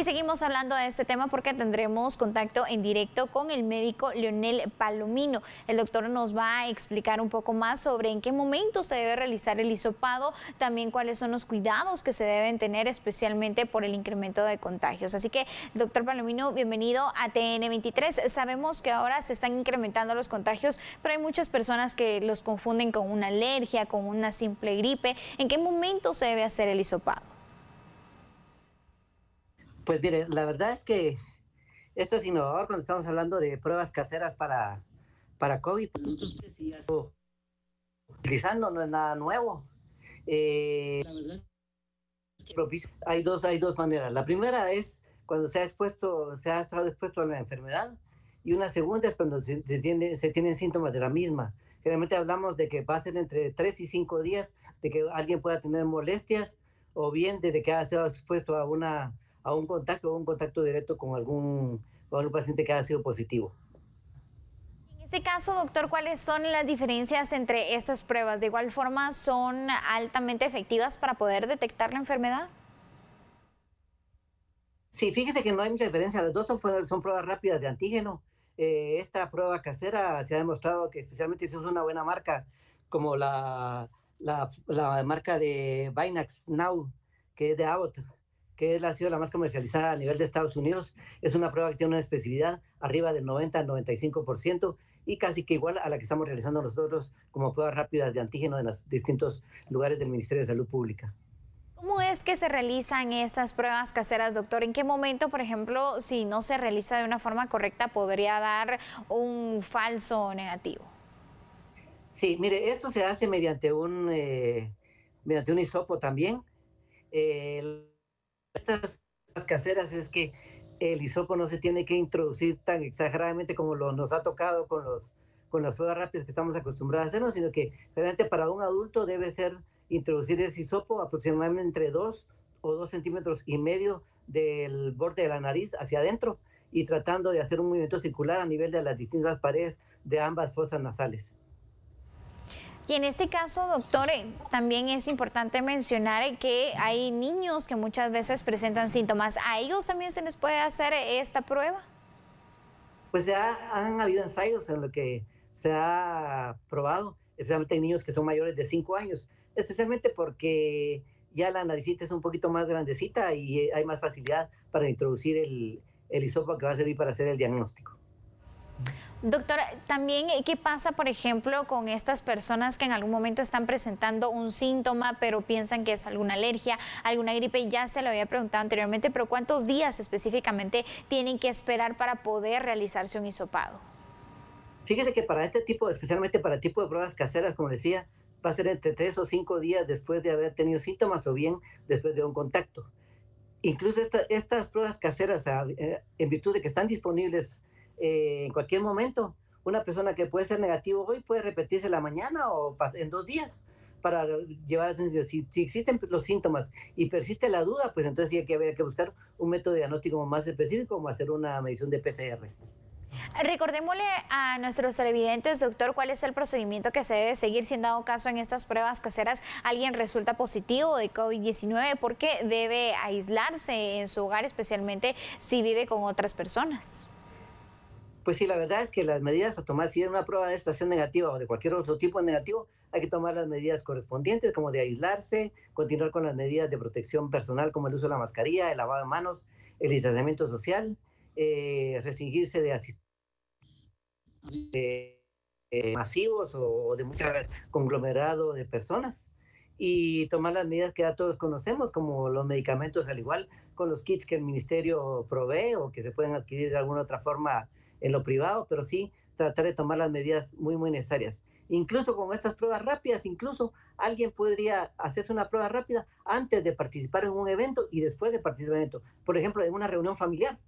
Y seguimos hablando de este tema porque tendremos contacto en directo con el médico Leonel Palomino. El doctor nos va a explicar un poco más sobre en qué momento se debe realizar el hisopado, también cuáles son los cuidados que se deben tener especialmente por el incremento de contagios. Así que, doctor Palomino, bienvenido a TN23. Sabemos que ahora se están incrementando los contagios, pero hay muchas personas que los confunden con una alergia, con una simple gripe. ¿En qué momento se debe hacer el hisopado? Pues mire, la verdad es que esto es innovador cuando estamos hablando de pruebas caseras para, para COVID. Pues, utilizando, no es nada nuevo. Eh, la verdad hay dos, hay dos maneras. La primera es cuando se ha expuesto, se ha estado expuesto a la enfermedad y una segunda es cuando se, se tienen síntomas de la misma. Generalmente hablamos de que va a ser entre tres y cinco días de que alguien pueda tener molestias o bien desde que ha sido expuesto a una a un contacto o un contacto directo con algún, paciente que haya sido positivo. En este caso, doctor, ¿cuáles son las diferencias entre estas pruebas? ¿De igual forma son altamente efectivas para poder detectar la enfermedad? Sí, fíjese que no hay mucha diferencia. Las dos son, son pruebas rápidas de antígeno. Eh, esta prueba casera se ha demostrado que especialmente si es una buena marca como la, la, marca de Binax Now, que es de Abbott, que es la, ha sido la más comercializada a nivel de Estados Unidos. Es una prueba que tiene una especificidad arriba del 90 al 95% y casi que igual a la que estamos realizando nosotros como pruebas rápidas de antígeno en los distintos lugares del Ministerio de Salud Pública. ¿Cómo es que se realizan estas pruebas caseras, doctor? ¿En qué momento, por ejemplo, si no se realiza de una forma correcta, podría dar un falso negativo? Sí, mire, esto se hace mediante un, eh, mediante un hisopo también estas caseras es que el hisopo no se tiene que introducir tan exageradamente como lo, nos ha tocado con, los, con las pruebas rápidas que estamos acostumbrados a hacernos, sino que realmente para un adulto debe ser introducir el hisopo aproximadamente entre dos o dos centímetros y medio del borde de la nariz hacia adentro y tratando de hacer un movimiento circular a nivel de las distintas paredes de ambas fosas nasales. Y en este caso, doctor, eh, también es importante mencionar eh, que hay niños que muchas veces presentan síntomas. ¿A ellos también se les puede hacer eh, esta prueba? Pues ya han habido ensayos en lo que se ha probado, especialmente en niños que son mayores de 5 años, especialmente porque ya la naricita es un poquito más grandecita y hay más facilidad para introducir el, el que va a servir para hacer el diagnóstico. Doctora, también, eh, ¿qué pasa, por ejemplo, con estas personas que en algún momento están presentando un síntoma, pero piensan que es alguna alergia, alguna gripe? Ya se lo había preguntado anteriormente, pero ¿cuántos días específicamente tienen que esperar para poder realizarse un hisopado? Fíjese que para este tipo, especialmente para el tipo de pruebas caseras, como decía, va a ser entre tres o cinco días después de haber tenido síntomas o bien después de un contacto. Incluso estas pruebas caseras, ah, eh, en virtud de que están disponibles eh, en cualquier momento. Una persona que puede ser negativo hoy puede repetirse la mañana o en dos días para llevar a si, si existen los síntomas y persiste la duda, pues entonces sí hay que, que buscar un método diagnóstico más específico, como hacer una medición de PCR. Recordémosle a nuestros televidentes, doctor, cuál es el procedimiento que se debe seguir si en dado caso en estas pruebas caseras alguien resulta positivo de COVID-19, qué debe aislarse en su hogar, especialmente si vive con otras personas. Pues sí, la verdad es que las medidas a tomar, si es una prueba de estación negativa o de cualquier otro tipo de negativo, hay que tomar las medidas correspondientes, como de aislarse, continuar con las medidas de protección personal, como el uso de la mascarilla, el lavado de manos, el distanciamiento social, eh, restringirse de asistencia. Eh, eh, masivos o de mucho conglomerado de personas y tomar las medidas que ya todos conocemos, como los medicamentos, al igual con los kits que el ministerio provee o que se pueden adquirir de alguna otra forma en lo privado, pero sí tratar de tomar las medidas muy, muy necesarias. Incluso con estas pruebas rápidas, incluso alguien podría hacerse una prueba rápida antes de participar en un evento y después de participar en un evento. Por ejemplo, en una reunión familiar.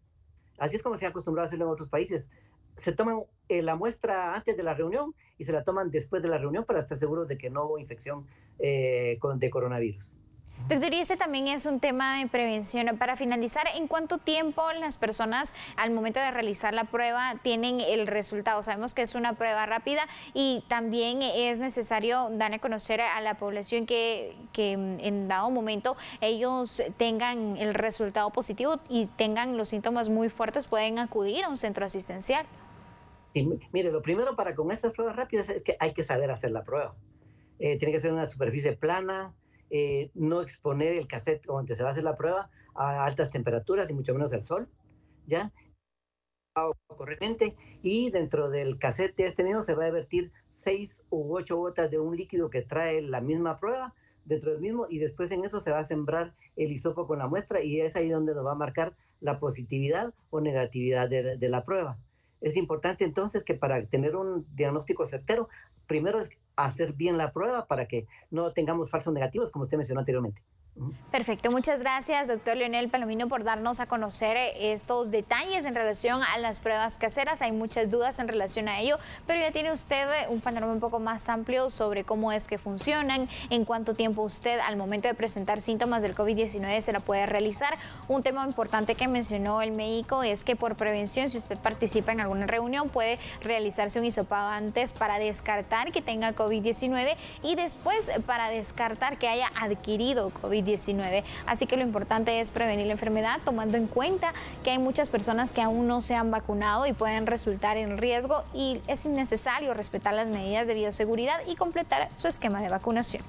Así es como se ha acostumbrado a hacerlo en otros países. Se toman eh, la muestra antes de la reunión y se la toman después de la reunión para estar seguros de que no hubo infección eh, con, de coronavirus. Doctor, y este también es un tema de prevención. Para finalizar, ¿en cuánto tiempo las personas al momento de realizar la prueba tienen el resultado? Sabemos que es una prueba rápida y también es necesario dar a conocer a la población que, en dado momento ellos tengan el resultado positivo y tengan los síntomas muy fuertes, pueden acudir a un centro asistencial. mire, lo primero para con estas pruebas rápidas es que hay que saber hacer la prueba. Eh, tiene que ser una superficie plana, eh, no exponer el cassette donde se va a hacer la prueba a altas temperaturas y mucho menos al sol, ¿ya? correctamente y dentro del cassette este mismo se va a vertir seis u ocho gotas de un líquido que trae la misma prueba dentro del mismo y después en eso se va a sembrar el hisopo con la muestra y es ahí donde nos va a marcar la positividad o negatividad de la prueba. Es importante entonces que para tener un diagnóstico certero, primero es hacer bien la prueba para que no tengamos falsos negativos, como usted mencionó anteriormente. Perfecto, muchas gracias, doctor Leonel Palomino, por darnos a conocer eh, estos detalles en relación a las pruebas caseras. Hay muchas dudas en relación a ello, pero ya tiene usted eh, un panorama un poco más amplio sobre cómo es que funcionan, en cuánto tiempo usted al momento de presentar síntomas del COVID-19 se la puede realizar. Un tema importante que mencionó el médico es que por prevención, si usted participa en alguna reunión, puede realizarse un hisopado antes para descartar que tenga COVID-19 y después para descartar que haya adquirido covid Así que lo importante es prevenir la enfermedad tomando en cuenta que hay muchas personas que aún no se han vacunado y pueden resultar en riesgo y es innecesario respetar las medidas de bioseguridad y completar su esquema de vacunación.